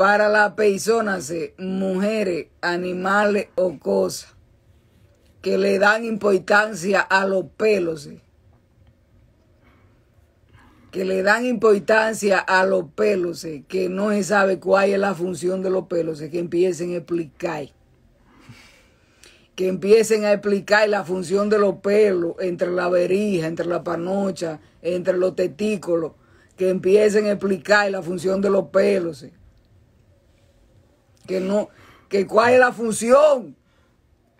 para las personas, mujeres, animales o cosas que le dan importancia a los pelos. Que le dan importancia a los pelos, que no se sabe cuál es la función de los pelos, que empiecen a explicar. Que empiecen a explicar la función de los pelos entre la verija, entre la panocha, entre los testículos. Que empiecen a explicar la función de los pelos que no, que cuál es la función.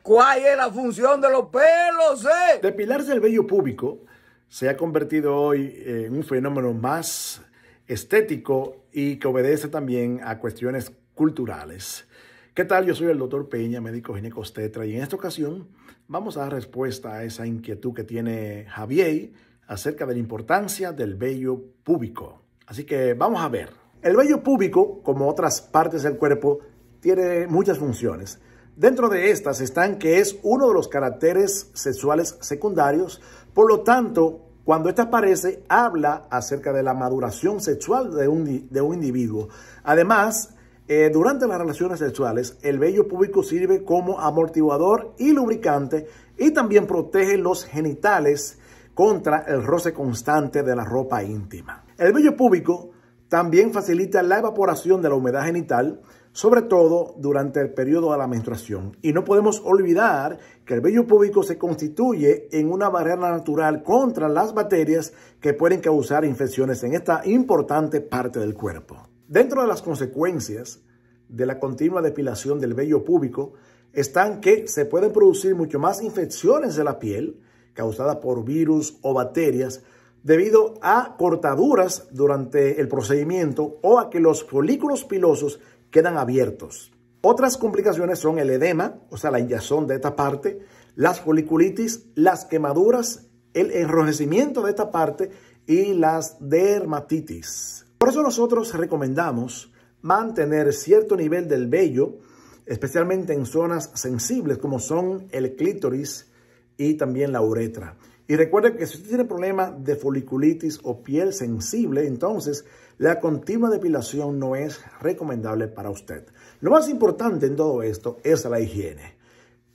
¿Cuál es la función de los pelos? Eh? Depilarse el vello público se ha convertido hoy en un fenómeno más estético y que obedece también a cuestiones culturales. ¿Qué tal? Yo soy el doctor Peña, médico ginecostetra, y en esta ocasión vamos a dar respuesta a esa inquietud que tiene Javier acerca de la importancia del vello púbico. Así que vamos a ver. El vello púbico, como otras partes del cuerpo, tiene muchas funciones. Dentro de estas están que es uno de los caracteres sexuales secundarios, por lo tanto, cuando esta aparece, habla acerca de la maduración sexual de un, individuo. Además, eh, durante las relaciones sexuales, el vello púbico sirve como amortiguador y lubricante y también protege los genitales contra el roce constante de la ropa íntima. El vello púbico también facilita la evaporación de la humedad genital, sobre todo durante el periodo de la menstruación. Y no podemos olvidar que el vello púbico se constituye en una barrera natural contra las bacterias que pueden causar infecciones en esta importante parte del cuerpo. Dentro de las consecuencias de la continua depilación del vello púbico están que se pueden producir mucho más infecciones de la piel causadas por virus o bacterias, debido a cortaduras durante el procedimiento o a que los folículos pilosos quedan abiertos. Otras complicaciones son el edema, o sea, la hinchazón de esta parte, las foliculitis, las quemaduras, el enrojecimiento de esta parte y las dermatitis. Por eso nosotros recomendamos mantener cierto nivel del vello, especialmente en zonas sensibles como son el clítoris y también la uretra. Y recuerde que si usted tiene problema de foliculitis o piel sensible, entonces la continua depilación no es recomendable para usted. Lo más importante en todo esto es la higiene,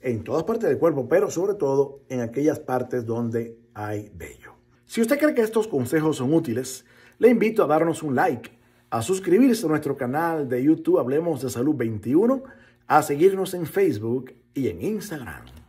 en todas partes del cuerpo, pero sobre todo en aquellas partes donde hay vello. Si usted cree que estos consejos son útiles, le invito a darnos un like, a suscribirse a nuestro canal de YouTube Hablemos de Salud 21, a seguirnos en Facebook y en Instagram.